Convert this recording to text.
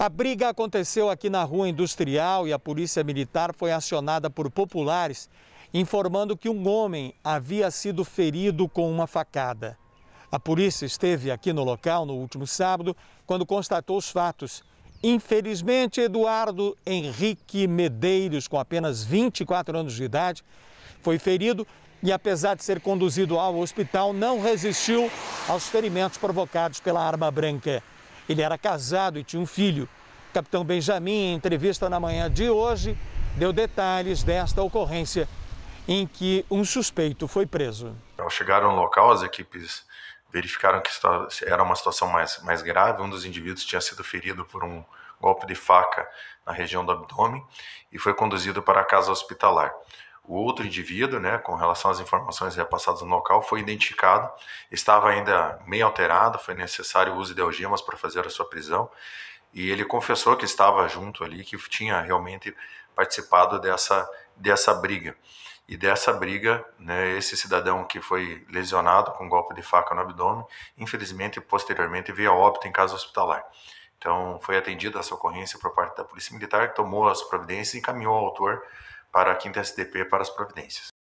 A briga aconteceu aqui na Rua Industrial e a Polícia Militar foi acionada por populares informando que um homem havia sido ferido com uma facada. A polícia esteve aqui no local no último sábado quando constatou os fatos. Infelizmente, Eduardo Henrique Medeiros, com apenas 24 anos de idade, foi ferido e, apesar de ser conduzido ao hospital, não resistiu aos ferimentos provocados pela arma branca. Ele era casado e tinha um filho. capitão Benjamin, em entrevista na manhã de hoje, deu detalhes desta ocorrência em que um suspeito foi preso. Ao chegar no local, as equipes verificaram que era uma situação mais, mais grave. Um dos indivíduos tinha sido ferido por um golpe de faca na região do abdômen e foi conduzido para a casa hospitalar o outro indivíduo, né, com relação às informações repassadas no local, foi identificado, estava ainda meio alterado, foi necessário o uso de algemas para fazer a sua prisão, e ele confessou que estava junto ali, que tinha realmente participado dessa, dessa briga. E dessa briga, né, esse cidadão que foi lesionado com um golpe de faca no abdômen, infelizmente, posteriormente, veio a óbito em casa hospitalar. Então, foi atendida essa ocorrência por parte da Polícia Militar, que tomou as providências e encaminhou o autor para a quinta SDP para as providências.